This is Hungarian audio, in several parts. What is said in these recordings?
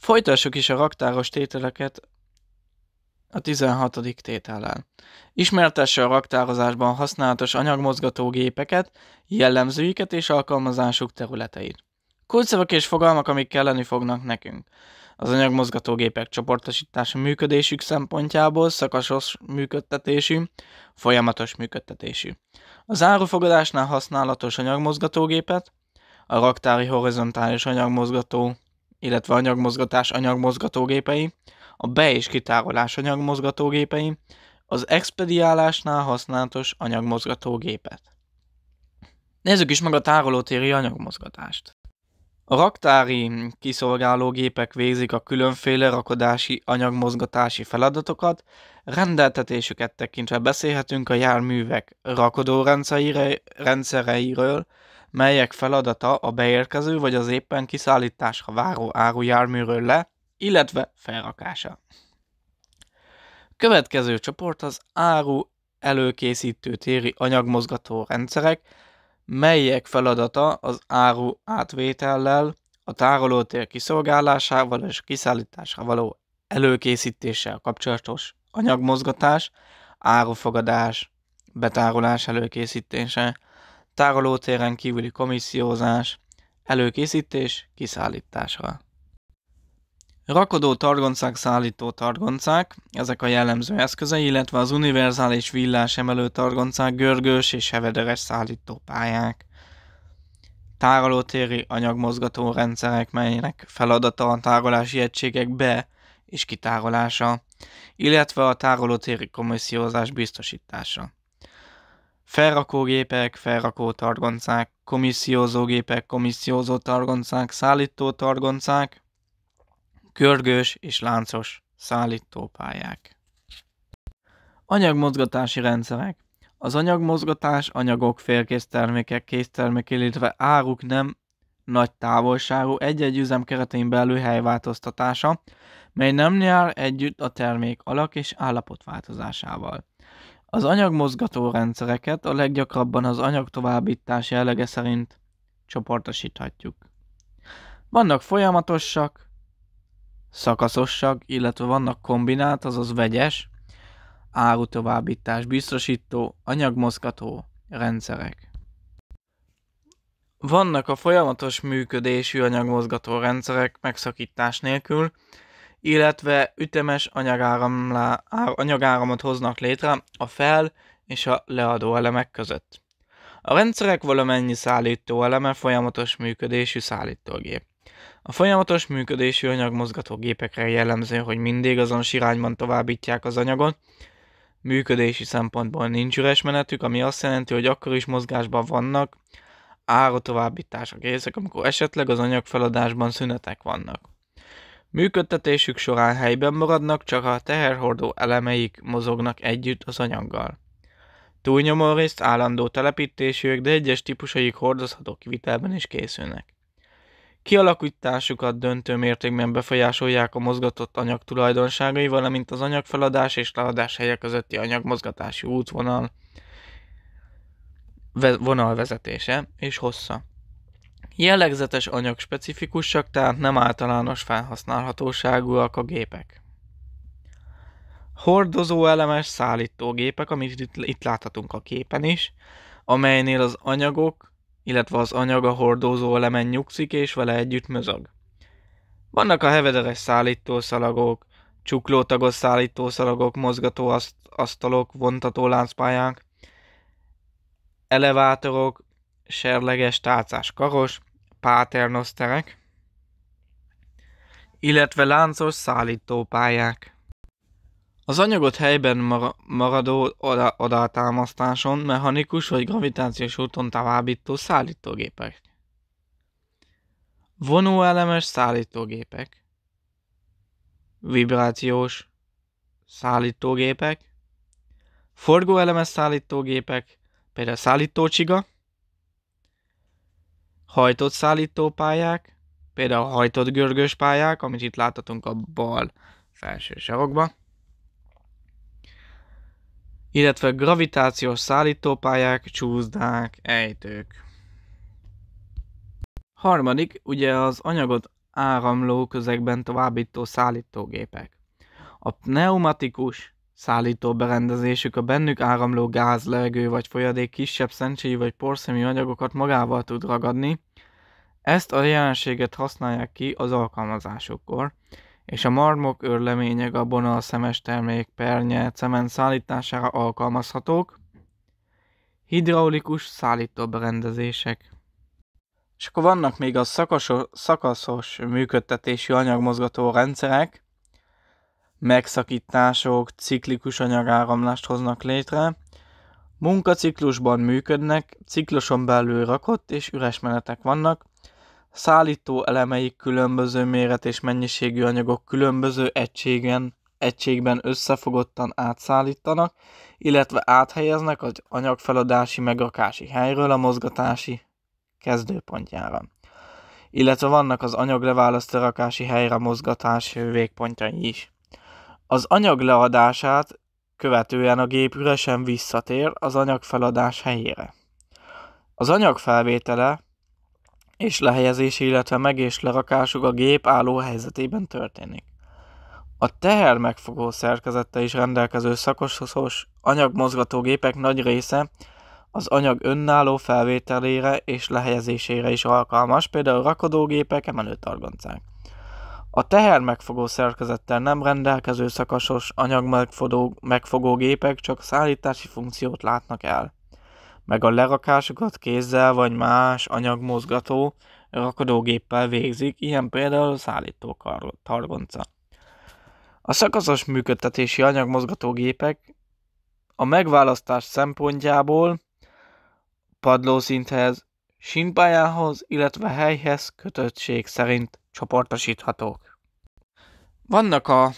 Folytassuk is a raktáros tételeket a 16. tétellel. Ismertesse a raktározásban használatos anyagmozgatógépeket, jellemzőiket és alkalmazásuk területeit. Kulcsszavak és fogalmak, amik kelleni fognak nekünk. Az anyagmozgatógépek csoportosítása működésük szempontjából szakasos működtetésű, folyamatos működtetésű. Az árufogadásnál használatos anyagmozgatógépet, a raktári horizontális anyagmozgató illetve anyagmozgatás anyagmozgatógépei, a be- és kitárolás anyagmozgatógépei, az expediálásnál használatos anyagmozgatógépet. Nézzük is meg a tárolótéri anyagmozgatást. A raktári kiszolgálógépek végzik a különféle rakodási anyagmozgatási feladatokat, rendeltetésüket tekintve beszélhetünk a járművek rakodórendszereiről, melyek feladata a beérkező vagy az éppen kiszállításra váró árujárműről le, illetve felrakása. Következő csoport az áru előkészítő téri anyagmozgató rendszerek, melyek feladata az áru átvétellel, a tárolótér kiszolgálásával és kiszállításra való előkészítéssel kapcsolatos anyagmozgatás, árufogadás, betárolás előkészítése, tárolótéren kívüli komissziózás, előkészítés, kiszállításra. Rakodó targoncák szállító targoncák, ezek a jellemző eszközei, illetve az univerzális villás emelő targoncák görgős és hevederes szállító pályák. Tárolótéri anyagmozgató rendszerek, melynek feladata a tárolási egységek be- és kitárolása, illetve a tárolótéri komissziózás biztosítása felrakógépek, felrakó targoncák, gépek, komissziózó targoncák, szállító targoncák, körgős és láncos szállítópályák. Anyagmozgatási rendszerek Az anyagmozgatás anyagok, félkész termékek, késztermék, illetve áruk nem nagy távolságú egy-egy üzem keretén belül helyváltoztatása, mely nem jár együtt a termék alak és állapot változásával. Az anyagmozgató rendszereket a leggyakrabban az anyag továbbítás jellege szerint csoportosíthatjuk. Vannak folyamatosak, szakaszosak, illetve vannak kombinált, azaz vegyes, árutovábbítás biztosító, anyagmozgató rendszerek. Vannak a folyamatos működésű anyagmozgató rendszerek megszakítás nélkül, illetve ütemes anyagáramot hoznak létre a fel és a leadó elemek között. A rendszerek valamennyi szállító eleme folyamatos működésű szállítógép. A folyamatos működésű anyagmozgatógépekre jellemző, hogy mindig azon irányban továbbítják az anyagot, működési szempontból nincs üres menetük, ami azt jelenti, hogy akkor is mozgásban vannak, ára továbbítások készek, amikor esetleg az anyagfeladásban szünetek vannak. Működtetésük során helyben maradnak, csak a teherhordó elemeik mozognak együtt az anyaggal. Túlnyomó részt állandó telepítésűek, de egyes típusaik hordozható kivitelben is készülnek. Kialakításukat döntő mértékben befolyásolják a mozgatott anyag tulajdonságai, valamint az anyag feladás és leadás helye közötti anyagmozgatási útvonal vonalvezetése és hossza. Jellegzetes anyag specifikusak, tehát nem általános felhasználhatóságúak a gépek. Hordozó elemes szállítógépek, amit itt, láthatunk a képen is, amelynél az anyagok, illetve az anyag a hordozó elemen nyugszik és vele együtt mozog. Vannak a hevederes szállítószalagok, csuklótagos szállítószalagok, mozgatóasztalok, vontató láncpályák, elevátorok, serleges tárcás karos, páternoszterek, illetve láncos szállítópályák. Az anyagot helyben maradó oda mechanikus vagy gravitációs úton továbbító szállítógépek. Vonóelemes szállítógépek. Vibrációs szállítógépek. Forgóelemes szállítógépek, például szállítócsiga, hajtott szállítópályák, például hajtott görgős pályák, amit itt láthatunk a bal felső sarokba, illetve gravitációs szállítópályák, csúzdák, ejtők. Harmadik, ugye az anyagot áramló közegben továbbító szállítógépek. A pneumatikus szállító berendezésük a bennük áramló gáz, levegő vagy folyadék kisebb szentségi vagy porszemi anyagokat magával tud ragadni. Ezt a jelenséget használják ki az alkalmazásokkor, és a marmok örleménye, gabona, a szemes termék, pernye, cement szállítására alkalmazhatók. Hidraulikus szállító berendezések. És akkor vannak még a szakos, szakaszos működtetésű anyagmozgató rendszerek, megszakítások ciklikus anyagáramlást hoznak létre, munkaciklusban működnek, cikluson belül rakott és üres menetek vannak, szállító elemeik különböző méret és mennyiségű anyagok különböző egységen, egységben összefogottan átszállítanak, illetve áthelyeznek az anyagfeladási megrakási helyről a mozgatási kezdőpontjára. Illetve vannak az anyagleválasztó rakási helyre mozgatási végpontjai is. Az anyag leadását követően a gép üresen visszatér az anyag feladás helyére. Az anyag felvétele és lehelyezése, illetve meg- és lerakásuk a gép álló helyzetében történik. A teher megfogó szerkezette is rendelkező anyagmozgató anyagmozgatógépek nagy része az anyag önálló felvételére és lehelyezésére is alkalmas, például rakodógépek, emelőtargoncák. A teher megfogó szerkezettel nem rendelkező szakasos anyag megfogó, gépek csak szállítási funkciót látnak el, meg a lerakásukat kézzel vagy más anyagmozgató rakodógéppel végzik, ilyen például szállító targonca. A szakaszos működtetési anyagmozgatógépek a megválasztás szempontjából padlószinthez, sínpályához, illetve helyhez kötöttség szerint csoportosíthatók. Vannak a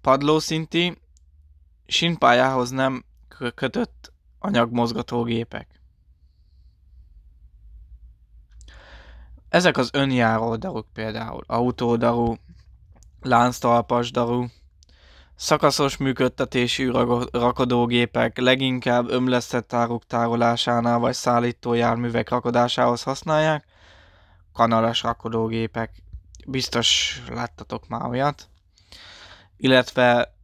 padlószinti, sinpályához nem kötött anyagmozgatógépek. Ezek az önjáró daruk például, autódarú, lánctalpas daru, szakaszos működtetésű rakodógépek leginkább ömlesztett áruk tárolásánál vagy szállító járművek rakodásához használják, kanalas rakodógépek, biztos láttatok már olyat, illetve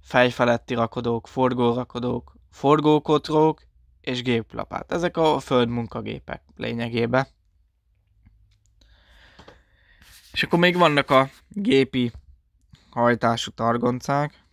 fejfeletti rakodók, forgórakodók, forgókotrók és géplapát. Ezek a földmunkagépek lényegében. És akkor még vannak a gépi hajtású targoncák.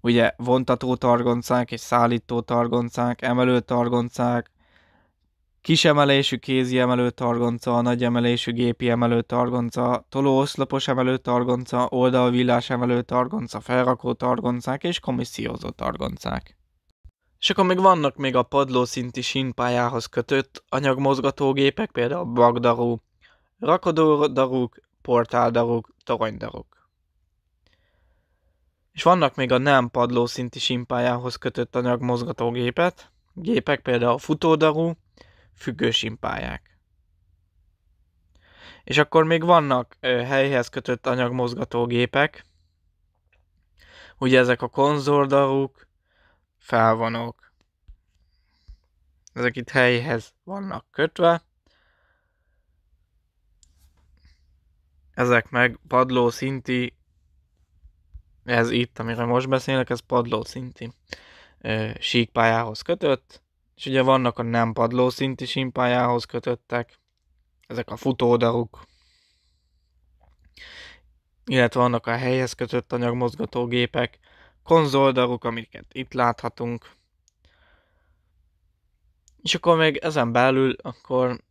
Ugye vontató targoncák és szállító targoncák, emelő targoncák, kis emelésű kézi emelő targonca, nagy emelésű gépi emelő targonca, tolóoszlopos emelő targonca, oldalvillás emelő targonca, felrakó targoncák és komissziózó targoncák. És akkor még vannak még a padlószinti sínpályához kötött anyagmozgatógépek, például bagdarú, rakodódarúk, portáldarúk, toronydarúk. És vannak még a nem padlószinti sínpályához kötött anyagmozgatógépet, gépek például futódarú, simpályák. És akkor még vannak ö, helyhez kötött anyagmozgatógépek, ugye ezek a konzordaluk, felvonók. Ezek itt helyhez vannak kötve. Ezek meg padló szinti, ez itt, amire most beszélek, ez padló szinti síkpályához kötött és ugye vannak a nem padlószinti simpályához kötöttek, ezek a futódaruk, illetve vannak a helyhez kötött anyagmozgatógépek, konzoldaruk, amiket itt láthatunk, és akkor még ezen belül akkor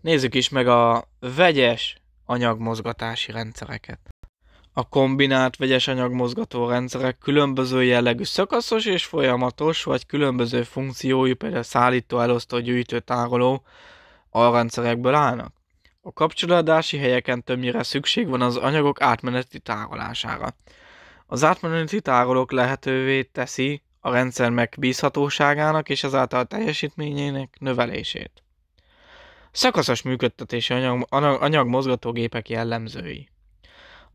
nézzük is meg a vegyes anyagmozgatási rendszereket a kombinált vegyes rendszerek különböző jellegű szakaszos és folyamatos, vagy különböző funkciójú, például szállító, elosztó, gyűjtő, tároló alrendszerekből állnak. A kapcsolódási helyeken többnyire szükség van az anyagok átmeneti tárolására. Az átmeneti tárolók lehetővé teszi a rendszer megbízhatóságának és a teljesítményének növelését. Szakaszos működtetési anyag, anyag jellemzői.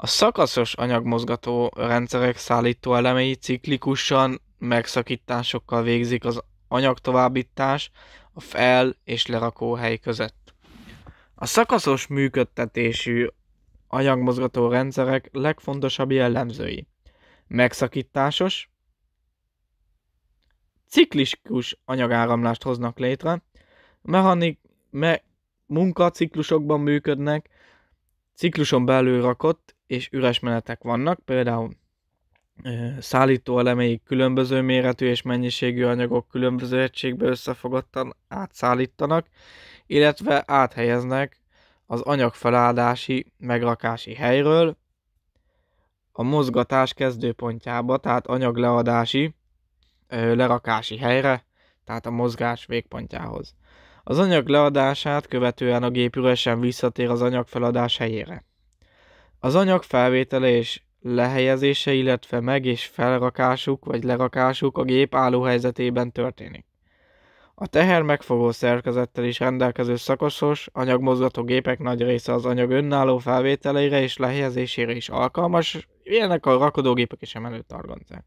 A szakaszos anyagmozgató rendszerek szállító elemei ciklikusan megszakításokkal végzik az anyagtovábbítás a fel- és lerakóhely között. A szakaszos működtetésű anyagmozgató rendszerek legfontosabb jellemzői. Megszakításos, ciklikus anyagáramlást hoznak létre, mechanik, me, munkaciklusokban működnek, cikluson belül rakott és üres menetek vannak, például szállító elemeik különböző méretű és mennyiségű anyagok különböző egységbe összefogottan átszállítanak, illetve áthelyeznek az anyagfeládási, megrakási helyről a mozgatás kezdőpontjába, tehát anyagleadási, lerakási helyre, tehát a mozgás végpontjához. Az anyag leadását követően a gép üresen visszatér az anyag feladás helyére. Az anyag felvétele és lehelyezése, illetve meg- és felrakásuk vagy lerakásuk a gép állóhelyzetében történik. A teher megfogó szerkezettel is rendelkező szakosos, anyagmozgató gépek nagy része az anyag önálló felvételeire és lehelyezésére is alkalmas, ilyenek a rakodógépek is emelő targoncák.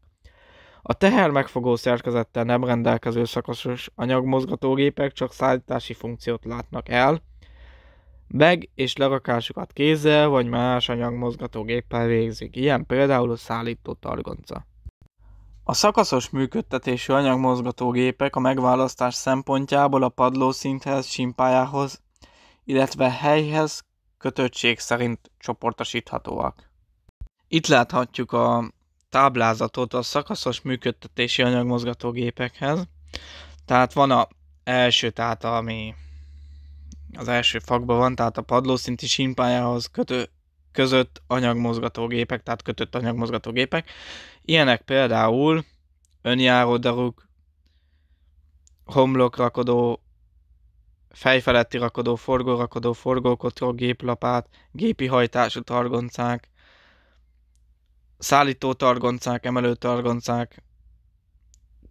A teher megfogó szerkezettel nem rendelkező szakosos gépek csak szállítási funkciót látnak el, meg és lerakásukat kézzel vagy más anyagmozgatógéppel végzik, ilyen például a szállító targonca. A szakaszos működtetésű anyagmozgatógépek a megválasztás szempontjából a padlószinthez, simpájához, illetve helyhez kötöttség szerint csoportosíthatóak. Itt láthatjuk a táblázatot a szakaszos működtetési anyagmozgatógépekhez. Tehát van a első, tehát ami az első fakban van, tehát a padlószinti sínpályához kötő, között anyagmozgatógépek, tehát kötött anyagmozgatógépek. Ilyenek például homlok rakodó, fejfeletti rakodó, forgó rakodó, forgókotró, géplapát, gépi hajtású targoncák, szállító targoncák, emelő targoncák,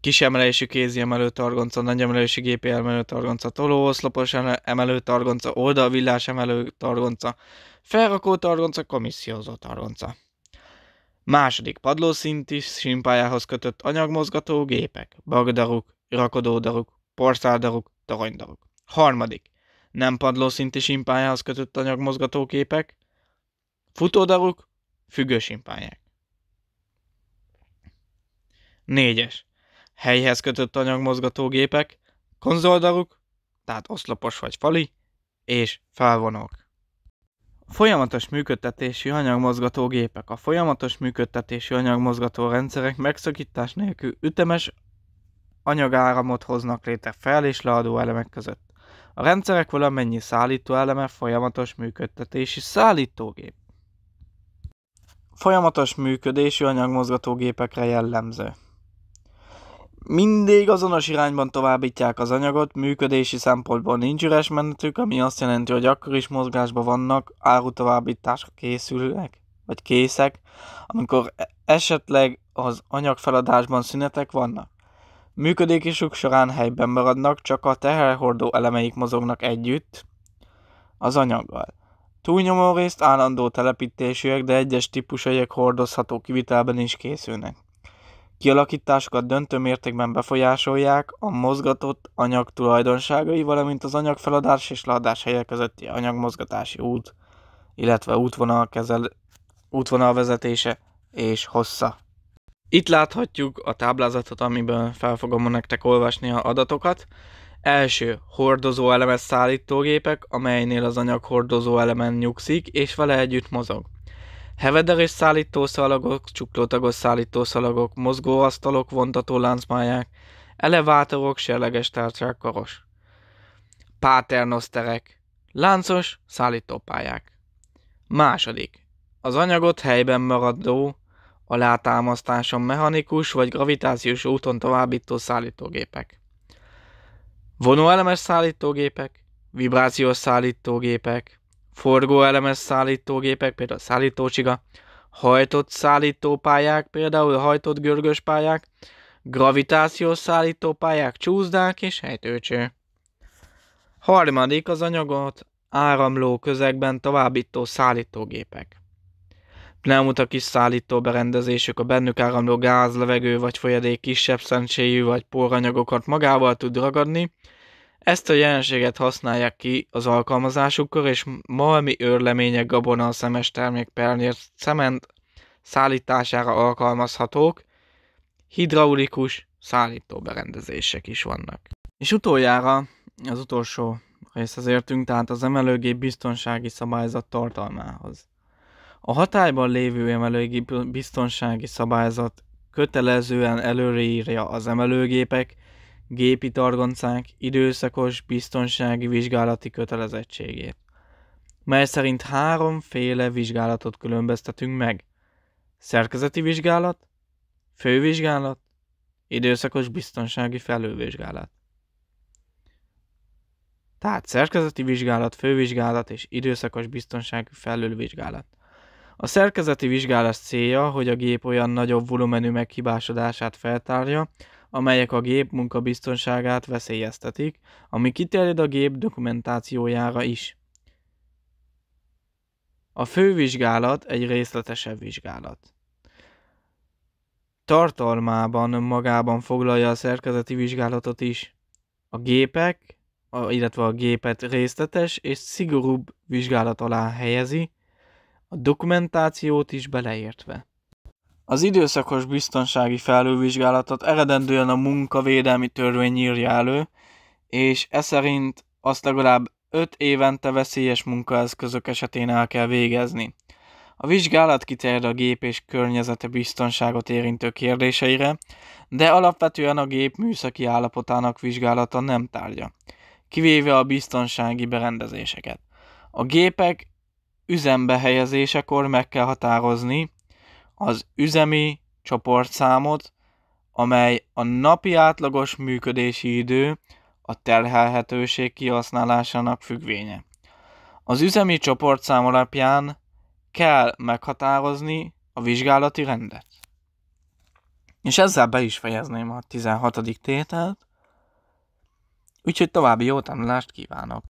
kis emelésű kézi emelő targonca, nagy emelésű gépi emelő targonca, tolóoszlopos emelő targonca, oldalvillás emelő targonca, felrakó targonca, komissziózó targonca. Második padlószint is kötött anyagmozgató gépek, bagdaruk, rakodódaruk, porszáldaruk, toronydaruk. Harmadik, nem padlószinti simpályához kötött anyagmozgató gépek, futódaruk, függősimpályák. Négyes, helyhez kötött anyagmozgatógépek, konzoldaruk, tehát oszlopos vagy fali, és felvonók. A folyamatos működtetési anyagmozgatógépek A folyamatos működtetési anyagmozgató rendszerek megszakítás nélkül ütemes anyagáramot hoznak létre fel és leadó elemek között. A rendszerek valamennyi szállító eleme folyamatos működtetési szállítógép. Folyamatos működési anyagmozgatógépekre jellemző mindig azonos irányban továbbítják az anyagot, működési szempontból nincs üres menetük, ami azt jelenti, hogy akkor is mozgásban vannak, árutovábbításra készülnek, vagy készek, amikor e- esetleg az anyagfeladásban szünetek vannak. Működésük során helyben maradnak, csak a teherhordó elemeik mozognak együtt az anyaggal. Túlnyomó részt állandó telepítésűek, de egyes típusaiak hordozható kivitelben is készülnek kialakításokat döntő mértékben befolyásolják a mozgatott anyag tulajdonságai, valamint az anyag feladás és leadás helye közötti anyagmozgatási út, illetve útvonal, kezel, útvonal vezetése és hossza. Itt láthatjuk a táblázatot, amiben fel fogom nektek olvasni a adatokat. Első, hordozó elemes szállítógépek, amelynél az anyag hordozó elemen nyugszik, és vele együtt mozog hevederés szállítószalagok, csuklótagos szállítószalagok, mozgóasztalok, vontató láncmáják, elevátorok, serleges tárcsák, karos. Páternoszterek, láncos, szállítópályák. Második. Az anyagot helyben maradó, alátámasztáson mechanikus vagy gravitációs úton továbbító szállítógépek. Vonóelemes szállítógépek, vibrációs szállítógépek, forgóelemes szállítógépek, például szállítócsiga, hajtott szállítópályák, például hajtott görgös pályák, gravitációs szállítópályák, csúszdák és hejtőcső. Harmadik az anyagot áramló közegben továbbító szállítógépek. Pneumatak is szállító berendezésük a bennük áramló gáz, levegő vagy folyadék kisebb szentségű vagy poranyagokat magával tud ragadni, ezt a jelenséget használják ki az alkalmazásukkal, és malmi őrlemények gabona a szemes termék pernyér cement szállítására alkalmazhatók, hidraulikus szállító berendezések is vannak. És utoljára az utolsó részhez értünk, tehát az emelőgép biztonsági szabályzat tartalmához. A hatályban lévő emelőgép biztonsági szabályzat kötelezően előírja az emelőgépek, gépi targoncák időszakos biztonsági vizsgálati kötelezettségét, mely szerint háromféle vizsgálatot különböztetünk meg. Szerkezeti vizsgálat, fővizsgálat, időszakos biztonsági felülvizsgálat. Tehát szerkezeti vizsgálat, fővizsgálat és időszakos biztonsági felülvizsgálat. A szerkezeti vizsgálat célja, hogy a gép olyan nagyobb volumenű meghibásodását feltárja, amelyek a gép munkabiztonságát veszélyeztetik, ami kiterjed a gép dokumentációjára is. A fővizsgálat egy részletesebb vizsgálat. Tartalmában magában foglalja a szerkezeti vizsgálatot is. A gépek, illetve a gépet részletes és szigorúbb vizsgálat alá helyezi, a dokumentációt is beleértve. Az időszakos biztonsági felülvizsgálatot eredendően a munkavédelmi törvény írja elő, és e szerint azt legalább 5 évente veszélyes munkaeszközök esetén el kell végezni. A vizsgálat kiterjed a gép és környezete biztonságot érintő kérdéseire, de alapvetően a gép műszaki állapotának vizsgálata nem tárgya, kivéve a biztonsági berendezéseket. A gépek üzembe helyezésekor meg kell határozni, az üzemi csoportszámot, amely a napi átlagos működési idő a terhelhetőség kihasználásának függvénye. Az üzemi csoportszám alapján kell meghatározni a vizsgálati rendet. És ezzel be is fejezném a 16. tételt, úgyhogy további jó tanulást kívánok!